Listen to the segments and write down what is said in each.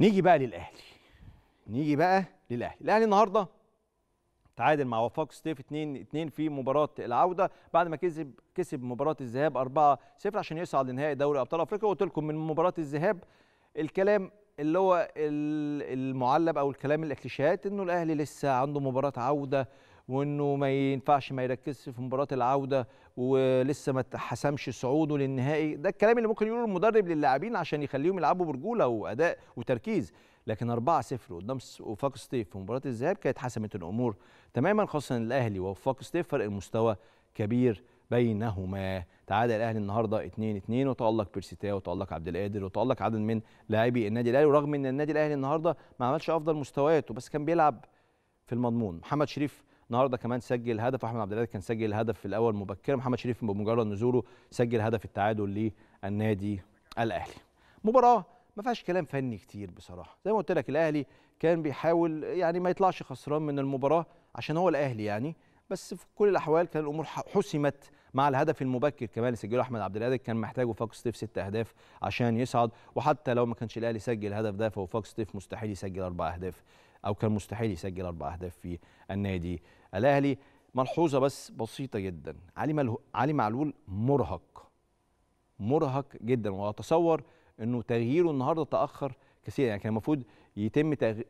نيجي بقى للاهلي نيجي بقى للاهلي الاهلي النهارده تعادل مع وفاق ستيف 2 2 في مباراه العوده بعد ما كسب كسب مباراه الذهاب 4 0 عشان يصعد لنهائي دوري ابطال افريقيا وقلت لكم من مباراه الذهاب الكلام اللي هو المعلب او الكلام الكليشيهات انه الاهلي لسه عنده مباراه عوده وانه ما ينفعش ما يركزش في مباراه العوده ولسه ما اتحسمش صعوده للنهائي ده الكلام اللي ممكن يقوله المدرب للاعبين عشان يخليهم يلعبوا برجوله واداء وتركيز لكن 4-0 قدام وفاق ستيف في مباراه الذهاب كانت حسمت الامور تماما خاصه الاهلي ووفاق ستيف فرق المستوى كبير بينهما تعادل الاهلي النهارده 2 2 وتالق بيرسيتا وتالق عبد القادر وتالق عدد من لاعبي النادي الاهلي ورغم ان النادي الاهلي النهارده ما عملش افضل مستوياته بس كان بيلعب في المضمون محمد شريف النهارده كمان سجل هدف احمد عبد كان سجل هدف في الاول مبكرا محمد شريف بمجرد نزوله سجل هدف التعادل للنادي الاهلي مباراه ما فيهاش كلام فني كتير بصراحه زي ما قلت لك الاهلي كان بيحاول يعني ما يطلعش خسران من المباراه عشان هو الاهلي يعني بس في كل الاحوال كان الامور حسمت مع الهدف المبكر كمان اللي سجله احمد عبد القادر كان محتاجه فاكس ستيف ست اهداف عشان يصعد وحتى لو ما كانش الاهلي سجل الهدف ده فهو فاق ستيف مستحيل يسجل اربع اهداف او كان مستحيل يسجل اربع اهداف في النادي الاهلي ملحوظه بس بسيطه جدا علي ملهو... علي معلول مرهق مرهق جدا واتصور انه تغييره النهارده تاخر كثيرا يعني كان المفروض يتم تغ...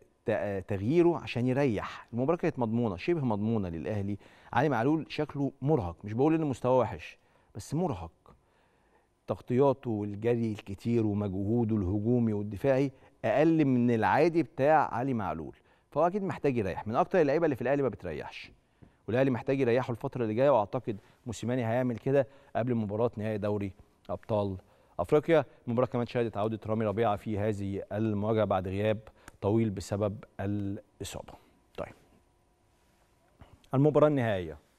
تغييره عشان يريح المباراه كانت مضمونه شبه مضمونه للاهلي علي معلول شكله مرهق مش بقول ان مستواه وحش بس مرهق تغطياته والجري الكتير ومجهوده الهجومي والدفاعي اقل من العادي بتاع علي معلول فهو اكيد محتاج يريح من اكتر اللعيبه اللي في الاهلي ما بتريحش والاهلي محتاج يريحه الفتره اللي جايه واعتقد موسيماني هيعمل كده قبل مباراه نهائي دوري ابطال افريقيا المباراه كمان شهدت عوده رامي ربيعه في هذه المواجهه بعد غياب طويل بسبب الاصابه طيب المباراه النهائيه